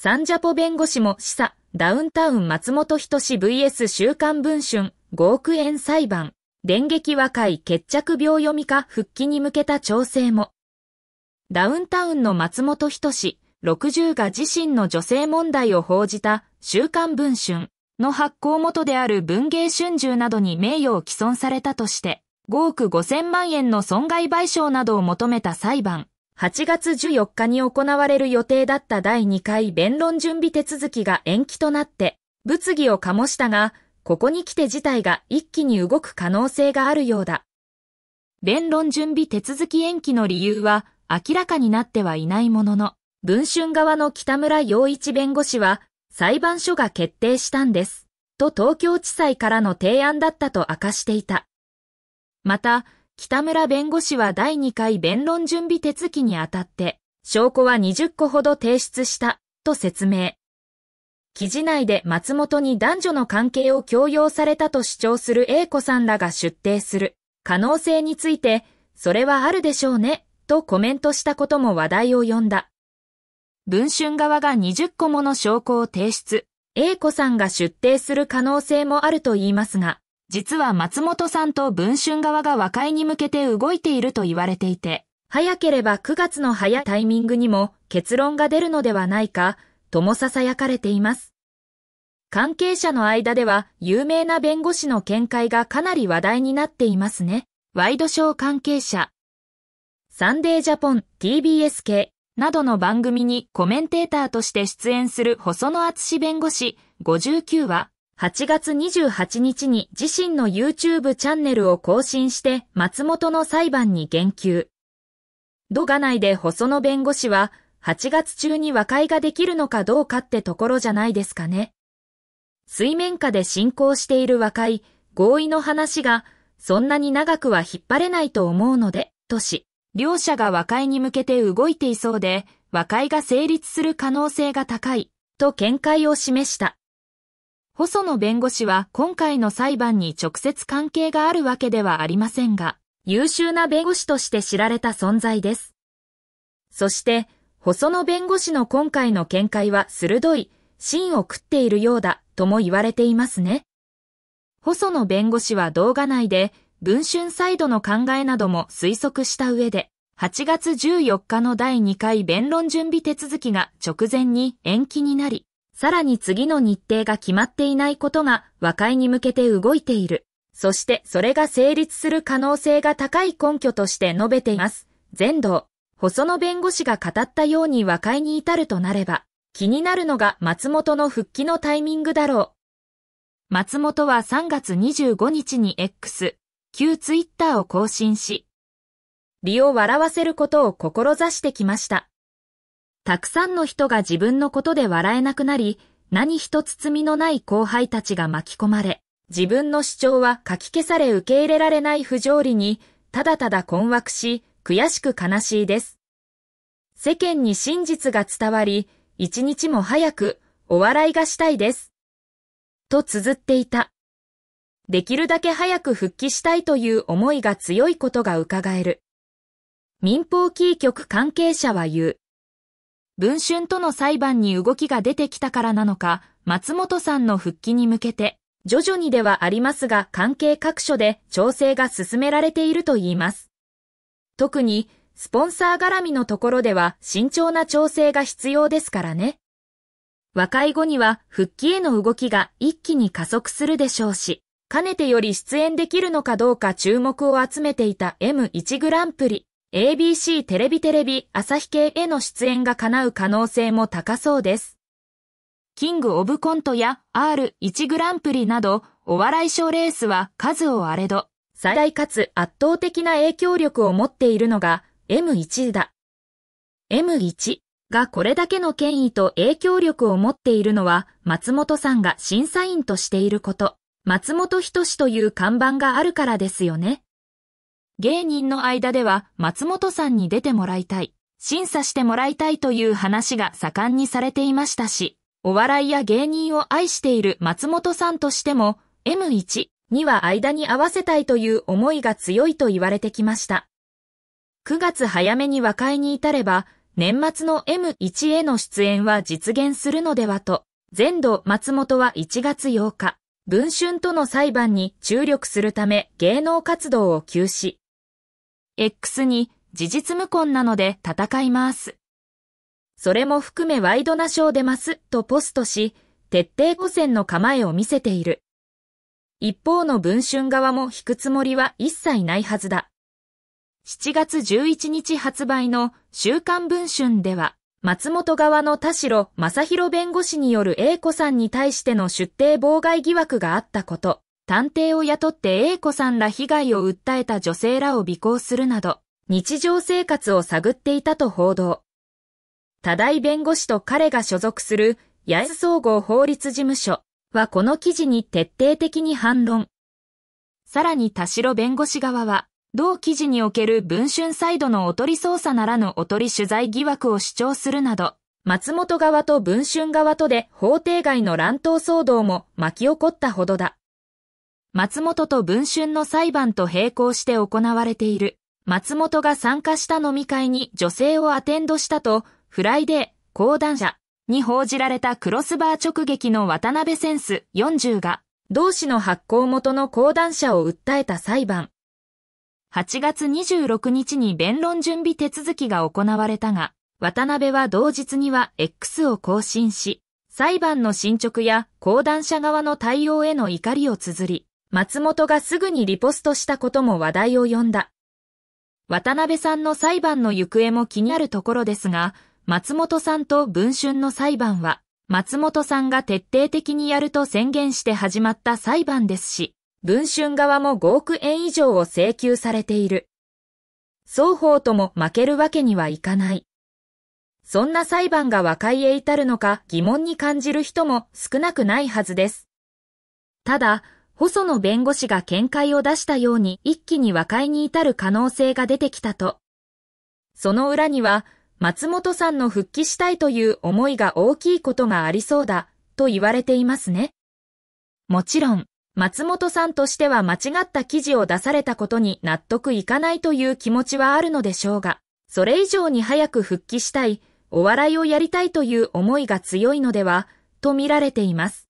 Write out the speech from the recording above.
サンジャポ弁護士も示唆、ダウンタウン松本人志 VS 週刊文春、5億円裁判、電撃和解決着秒読みか復帰に向けた調整も。ダウンタウンの松本人志、60が自身の女性問題を報じた週刊文春の発行元である文芸春秋などに名誉を毀損されたとして、5億5000万円の損害賠償などを求めた裁判。8月14日に行われる予定だった第2回弁論準備手続きが延期となって、物議を醸したが、ここに来て事態が一気に動く可能性があるようだ。弁論準備手続き延期の理由は明らかになってはいないものの、文春側の北村洋一弁護士は、裁判所が決定したんです。と東京地裁からの提案だったと明かしていた。また、北村弁護士は第2回弁論準備手続きにあたって、証拠は20個ほど提出した、と説明。記事内で松本に男女の関係を強要されたと主張する A 子さんらが出廷する可能性について、それはあるでしょうね、とコメントしたことも話題を呼んだ。文春側が20個もの証拠を提出、A 子さんが出廷する可能性もあると言いますが、実は松本さんと文春側が和解に向けて動いていると言われていて、早ければ9月の早いタイミングにも結論が出るのではないか、とも囁かれています。関係者の間では有名な弁護士の見解がかなり話題になっていますね。ワイドショー関係者。サンデージャポン、TBS 系などの番組にコメンテーターとして出演する細野厚弁護士59は8月28日に自身の YouTube チャンネルを更新して松本の裁判に言及。ドガ内で細野弁護士は、8月中に和解ができるのかどうかってところじゃないですかね。水面下で進行している和解、合意の話が、そんなに長くは引っ張れないと思うので、とし、両者が和解に向けて動いていそうで、和解が成立する可能性が高い、と見解を示した。細野弁護士は今回の裁判に直接関係があるわけではありませんが、優秀な弁護士として知られた存在です。そして、細野弁護士の今回の見解は鋭い、芯を食っているようだとも言われていますね。細野弁護士は動画内で、文春サイドの考えなども推測した上で、8月14日の第2回弁論準備手続きが直前に延期になり、さらに次の日程が決まっていないことが和解に向けて動いている。そしてそれが成立する可能性が高い根拠として述べています。全道、細野弁護士が語ったように和解に至るとなれば、気になるのが松本の復帰のタイミングだろう。松本は3月25日に X、旧ツイッターを更新し、利を笑わせることを志してきました。たくさんの人が自分のことで笑えなくなり、何一つ罪のない後輩たちが巻き込まれ、自分の主張は書き消され受け入れられない不条理に、ただただ困惑し、悔しく悲しいです。世間に真実が伝わり、一日も早くお笑いがしたいです。と綴っていた。できるだけ早く復帰したいという思いが強いことが伺える。民放キー局関係者は言う。文春との裁判に動きが出てきたからなのか、松本さんの復帰に向けて、徐々にではありますが関係各所で調整が進められているといいます。特に、スポンサー絡みのところでは慎重な調整が必要ですからね。和解後には復帰への動きが一気に加速するでしょうし、かねてより出演できるのかどうか注目を集めていた M1 グランプリ。ABC テレビテレビ朝日系への出演が叶う可能性も高そうです。キングオブコントや R1 グランプリなどお笑い賞レースは数をあれど、最大かつ圧倒的な影響力を持っているのが M1 だ。M1 がこれだけの権威と影響力を持っているのは松本さんが審査員としていること、松本人志という看板があるからですよね。芸人の間では松本さんに出てもらいたい、審査してもらいたいという話が盛んにされていましたし、お笑いや芸人を愛している松本さんとしても、M1 には間に合わせたいという思いが強いと言われてきました。9月早めに和解に至れば、年末の M1 への出演は実現するのではと、全度松本は1月8日、文春との裁判に注力するため芸能活動を休止。X に事実無根なので戦います。それも含めワイドナショー出ますとポストし、徹底汚染の構えを見せている。一方の文春側も引くつもりは一切ないはずだ。7月11日発売の週刊文春では、松本側の田代正宏弁護士による A 子さんに対しての出廷妨害疑惑があったこと、探偵を雇って A 子さんら被害を訴えた女性らを尾行するなど、日常生活を探っていたと報道。多大弁護士と彼が所属する八重総合法律事務所はこの記事に徹底的に反論。さらに田代弁護士側は、同記事における文春サイドのおとり捜査ならぬおとり取材疑惑を主張するなど、松本側と文春側とで法廷外の乱闘騒動も巻き起こったほどだ。松本と文春の裁判と並行して行われている、松本が参加した飲み会に女性をアテンドしたと、フライデー、講談社に報じられたクロスバー直撃の渡辺センス40が、同氏の発行元の講談社を訴えた裁判。8月26日に弁論準備手続きが行われたが、渡辺は同日には X を更新し、裁判の進捗や講談社側の対応への怒りを綴り、松本がすぐにリポストしたことも話題を呼んだ。渡辺さんの裁判の行方も気になるところですが、松本さんと文春の裁判は、松本さんが徹底的にやると宣言して始まった裁判ですし、文春側も5億円以上を請求されている。双方とも負けるわけにはいかない。そんな裁判が和解へ至るのか疑問に感じる人も少なくないはずです。ただ、細野弁護士が見解を出したように一気に和解に至る可能性が出てきたと。その裏には、松本さんの復帰したいという思いが大きいことがありそうだ、と言われていますね。もちろん、松本さんとしては間違った記事を出されたことに納得いかないという気持ちはあるのでしょうが、それ以上に早く復帰したい、お笑いをやりたいという思いが強いのでは、と見られています。